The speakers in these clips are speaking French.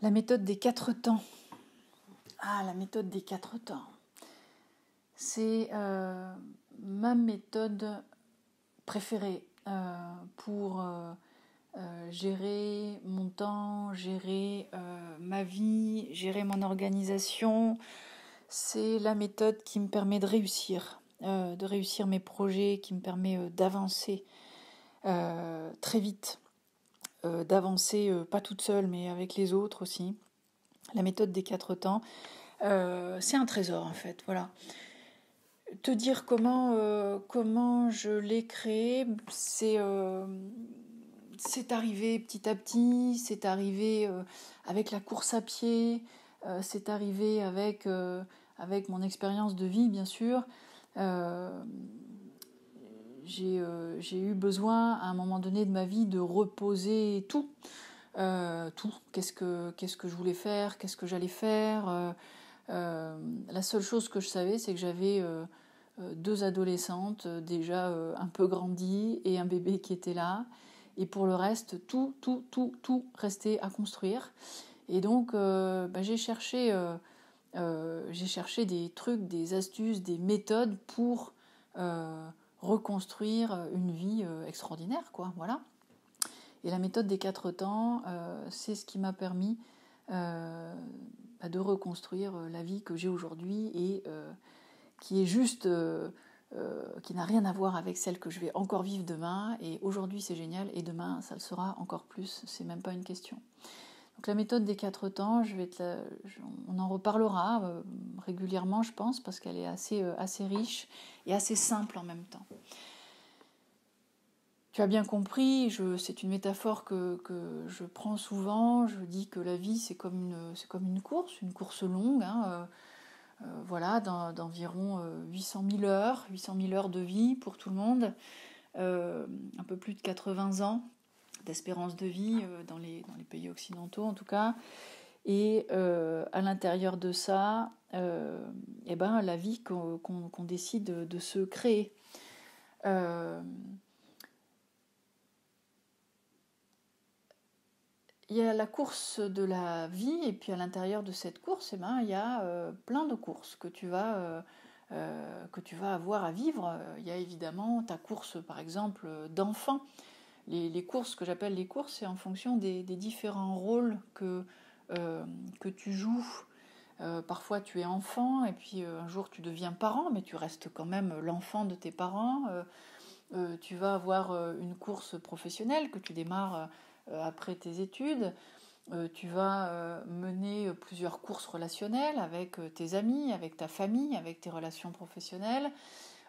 La méthode des quatre temps. Ah, la méthode des quatre temps. C'est euh, ma méthode préférée euh, pour euh, gérer mon temps, gérer ma vie, gérer mon organisation. C'est la méthode qui me permet de réussir, de réussir mes projets, qui me permet d'avancer très vite euh, d'avancer, euh, pas toute seule, mais avec les autres aussi. La méthode des quatre temps, euh, c'est un trésor en fait, voilà. Te dire comment, comment je l'ai créé, c'est c'est arrivé petit à petit, c'est arrivé avec la course à pied, c'est arrivé avec, avec mon expérience de vie, bien sûr j'ai euh, j'ai eu besoin à un moment donné de ma vie de reposer tout. Euh, tout. Qu'est-ce que, qu'est-ce que je voulais faire Qu'est-ce que j'allais faire euh, La seule chose que je savais, c'est que j'avais deux adolescentes déjà un peu grandies et un bébé qui était là. Et pour le reste, tout, tout, tout, tout restait à construire. Et donc, bah, j'ai cherché... j'ai cherché des trucs, des astuces, des méthodes pour reconstruire euh, une vie euh, extraordinaire, quoi. Voilà. Et la méthode des quatre temps, euh, c'est ce qui m'a permis bah, de reconstruire la vie que j'ai aujourd'hui et qui est juste, qui n'a rien à voir avec celle que je vais encore vivre demain. Et aujourd'hui, c'est génial, et demain, ça le sera encore plus. C'est même pas une question. Donc la méthode des quatre temps, je vais on en reparlera euh, régulièrement, je pense, parce qu'elle est assez, euh, assez riche et assez simple en même temps. Tu as bien compris, c'est une métaphore que, je prends souvent. Je dis que la vie, c'est comme une, c'est comme une course, une course longue, hein, euh, voilà, d'environ 800 000 heures, 800 000 heures de vie pour tout le monde, un peu plus de 80 ans d'espérance de vie euh, dans les, pays occidentaux en tout cas. Et euh, à l'intérieur de ça, euh, eh ben, la vie qu'on décide de se créer. Euh, il y a la course de la vie, et puis à l'intérieur de cette course, et eh ben, il y a plein de courses que tu, vas, que tu vas avoir à vivre. Il y a évidemment ta course, par exemple, d'enfant les, courses, que j'appelle les courses, c'est en fonction des, différents rôles que, euh, que tu joues. Euh, parfois tu es enfant et puis euh, un jour tu deviens parent, mais tu restes quand même l'enfant de tes parents. tu vas avoir une course professionnelle que tu démarres après tes études. tu vas mener plusieurs courses relationnelles avec tes amis, avec ta famille, avec tes relations professionnelles.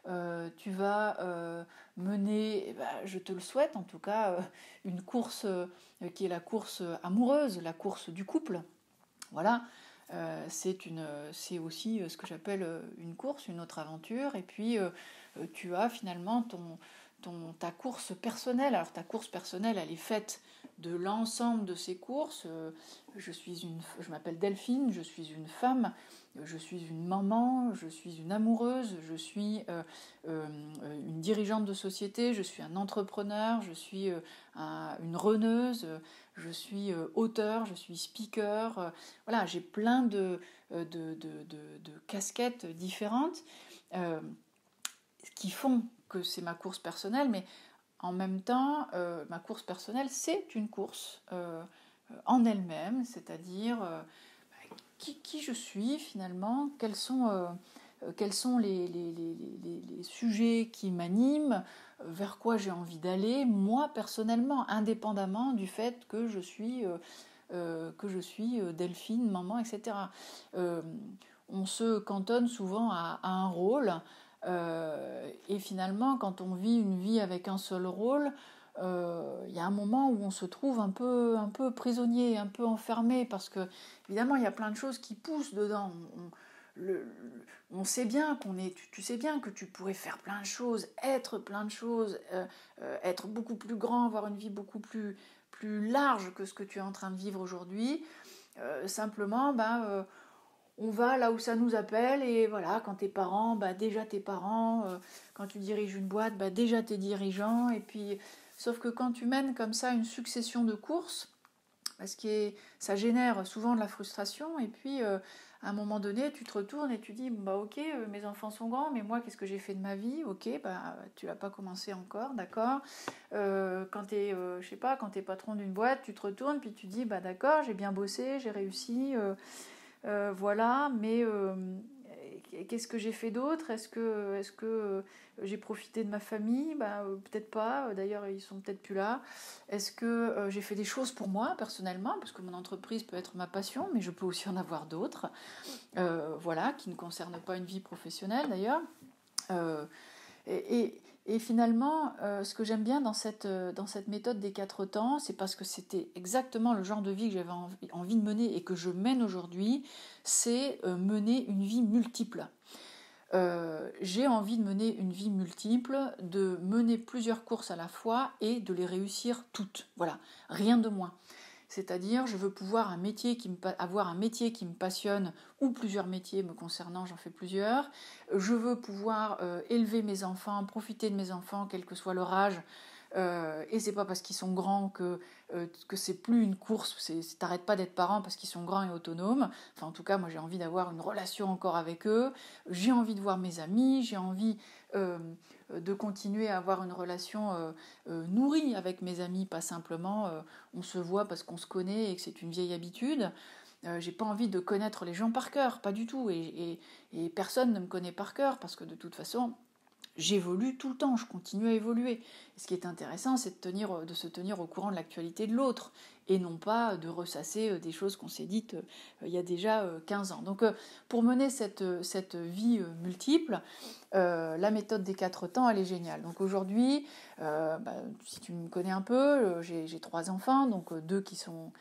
Euh, tu vas euh, mener, eh ben, je te le souhaite en tout cas, euh, une course qui est la course amoureuse, la course du couple. Voilà, c'est aussi ce que j'appelle une course, une autre aventure. Et puis tu as finalement ton, ta course personnelle. Alors ta course personnelle, elle est faite de l'ensemble de ces courses. Euh, je suis une, je m'appelle Delphine, je suis une femme, je suis une maman, je suis une amoureuse, je suis euh, euh, une dirigeante de société, je suis un entrepreneur, je suis une reneuse, je suis auteur, je suis speaker. voilà, j'ai plein de, de, casquettes différentes qui font que c'est ma course personnelle, mais en même temps, euh, ma course personnelle, c'est une course euh, euh, en elle-même, c'est-à-dire bah, qui, je suis finalement, quels sont, quels sont les, les, sujets qui m'animent, vers quoi j'ai envie d'aller, moi personnellement, indépendamment du fait que je suis... que je suis Delphine, maman, etc. on se cantonne souvent à un rôle, euh, et finalement, quand on vit une vie avec un seul rôle, euh, il y a un moment où on se trouve un peu, un peu prisonnier, un peu enfermé, parce que évidemment, il y a plein de choses qui poussent dedans. On, sait bien qu'on est, tu, sais bien que tu pourrais faire plein de choses, être plein de choses, euh, être beaucoup plus grand, avoir une vie beaucoup plus, plus large que ce que tu es en train de vivre aujourd'hui. simplement, ben, on va là où ça nous appelle et voilà, quand t'es parent, bah déjà t'es parents euh, quand tu diriges une boîte, bah déjà t'es dirigeant et puis sauf que quand tu mènes comme ça une succession de courses, parce bah, que ça génère souvent de la frustration et puis euh, à un moment donné, tu te retournes et tu dis bah OK, euh, mes enfants sont grands, mais moi qu'est-ce que j'ai fait de ma vie OK, bah tu n'as pas commencé encore, d'accord Quand tu es je sais pas, quand tu es patron d'une boîte, tu te retournes puis tu dis bah d'accord, j'ai bien bossé, j'ai réussi euh, voilà, mais euh, qu'est-ce que j'ai fait d'autre Est-ce que, est que euh, j'ai profité de ma famille ben, Peut-être pas, d'ailleurs ils sont peut-être plus là. Est-ce que j'ai fait des choses pour moi personnellement Parce que mon entreprise peut être ma passion, mais je peux aussi en avoir d'autres, voilà, qui ne concernent pas une vie professionnelle d'ailleurs. et et finalement, euh, ce que j'aime bien dans cette, euh, dans cette méthode des quatre temps, c'est parce que c'était exactement le genre de vie que j'avais envie, de mener et que je mène aujourd'hui, c'est euh, mener une vie multiple. j'ai envie de mener une vie multiple, de mener plusieurs courses à la fois et de les réussir toutes. Voilà, rien de moins. C'est-à-dire, je veux pouvoir un métier qui avoir un métier qui me passionne ou plusieurs métiers me concernant, j'en fais plusieurs. Je veux pouvoir euh, élever mes enfants, profiter de mes enfants, quel que soit leur âge, euh, et c'est pas parce qu'ils sont grands que, euh, c'est plus une course, c'est, t'arrêtes pas d'être parent parce qu'ils sont grands et autonomes. Enfin, en tout cas, moi j'ai envie d'avoir une relation encore avec eux, j'ai envie de voir mes amis, j'ai envie euh, de continuer à avoir une relation nourrie avec mes amis, pas simplement on se voit parce qu'on se connaît et que c'est une vieille habitude. j'ai pas envie de connaître les gens par cœur, pas du tout. Et, et, et, personne ne me connaît par cœur parce que de toute façon, j'évolue tout le temps, je continue à évoluer. ce qui est intéressant, c'est de, tenir, de se tenir au courant de l'actualité de l'autre et non pas euh, de ressasser euh, des choses qu'on s'est dites euh, il y a déjà 15 ans. Donc pour mener cette, cette vie multiple, la méthode des quatre temps, elle est géniale. Donc aujourd'hui, bah, si tu me connais un peu, j'ai trois enfants, donc deux qui sont,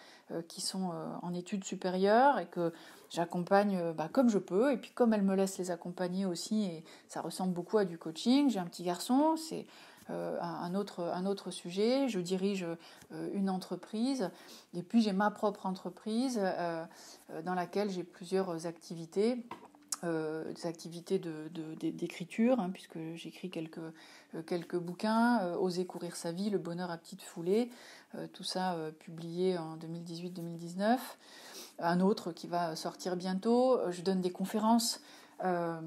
qui sont en études supérieures et que j'accompagne bah, comme je peux. Et puis comme elle me laisse les accompagner aussi, et ça ressemble beaucoup à du coaching, j'ai un petit garçon, c'est euh, un, autre, un autre sujet, je dirige euh, une entreprise, et puis j'ai ma propre entreprise euh, dans laquelle j'ai plusieurs activités. des activités d'écriture, de, hein, puisque j'écris quelques, quelques bouquins, Oser courir sa vie, Le bonheur à petite foulée, tout ça publié en 2018-2019. Un autre qui va sortir bientôt, je donne des conférences euh,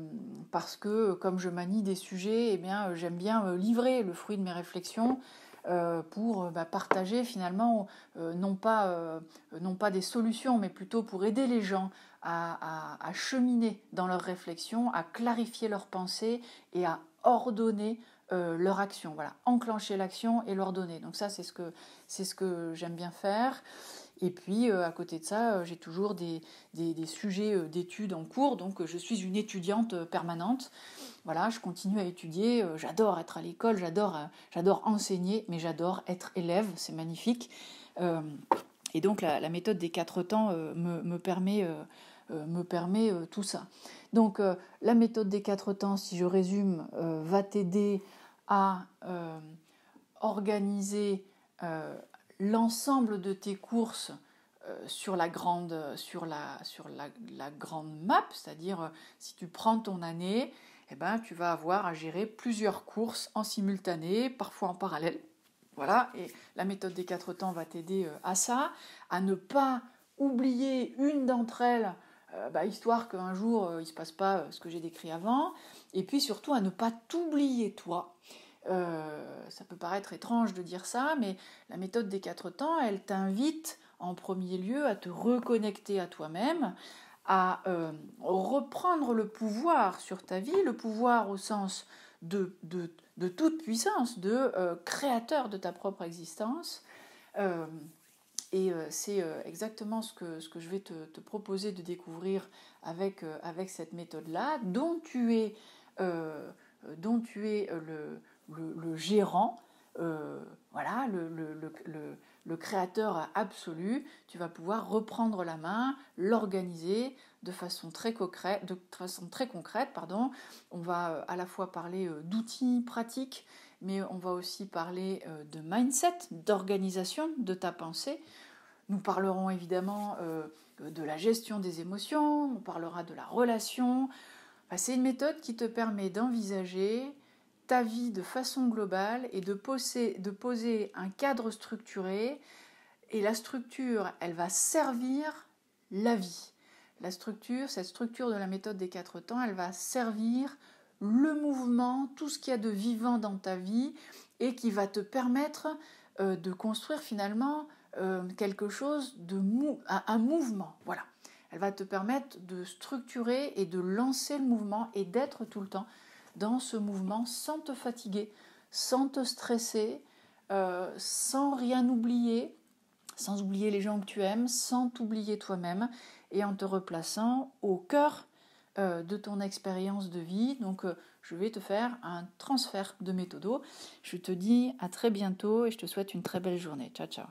parce que comme je manie des sujets, eh bien, euh, j'aime bien euh, livrer le fruit de mes réflexions pour bah, partager finalement non, pas, non pas des solutions, mais plutôt pour aider les gens à, cheminer dans leurs réflexions, à clarifier leurs pensées et à ordonner leur action. Voilà, enclencher l'action et l'ordonner. Donc ça, c'est ce que c'est ce que j'aime bien faire. Et puis, euh, à côté de ça, euh, j'ai toujours des, sujets euh, d'études en cours, donc je suis une étudiante permanente. Voilà, je continue à étudier, j'adore être à l'école, j'adore, j'adore enseigner, mais j'adore être élève, c'est magnifique. et donc, la, méthode des quatre temps me, permet, me permet tout ça. Donc, la méthode des quatre temps, si je résume, va t'aider à organiser l'ensemble de tes courses euh, sur la grande, sur la, grande map, c'est-à-dire euh, si tu prends ton année, eh ben, tu vas avoir à gérer plusieurs courses en simultané, parfois en parallèle. Voilà, et la méthode des quatre temps va t'aider euh, à ça, à ne pas oublier une d'entre elles, bah, histoire qu'un jour il ne se passe pas ce que j'ai décrit avant, et puis surtout à ne pas t'oublier toi. Euh, ça peut paraître étrange de dire ça, mais la méthode des quatre temps, elle t'invite en premier lieu à te reconnecter à toi-même, à euh, reprendre le pouvoir sur ta vie, le pouvoir au sens de, de, toute puissance, de euh, créateur de ta propre existence. et c'est exactement ce que, ce que, je vais te, te proposer de découvrir avec, avec cette méthode-là, dont tu es dont tu es le, le, gérant, euh, voilà, le, créateur absolu, tu vas pouvoir reprendre la main, l'organiser de façon très concrète, de façon très concrète pardon. On va euh, à la fois parler euh, d'outils pratiques, mais on va aussi parler de mindset, d'organisation de ta pensée. Nous parlerons évidemment de la gestion des émotions, on parlera de la relation. C'est une méthode qui te permet d'envisager ta vie de façon globale et de poser, de poser un cadre structuré. Et la structure, elle va servir la vie. La structure, cette structure de la méthode des quatre temps, elle va servir le mouvement, tout ce qu'il y a de vivant dans ta vie et qui va te permettre euh, de construire finalement euh, quelque chose de mou un mouvement. Voilà. Elle va te permettre de structurer et de lancer le mouvement et d'être tout le temps dans ce mouvement sans te fatiguer, sans te stresser, euh, sans rien oublier, sans oublier les gens que tu aimes, sans t'oublier toi-même et en te replaçant au cœur euh, de ton expérience de vie. Donc euh, je vais te faire un transfert de méthodo. Je te dis à très bientôt et je te souhaite une très belle journée. Ciao ciao.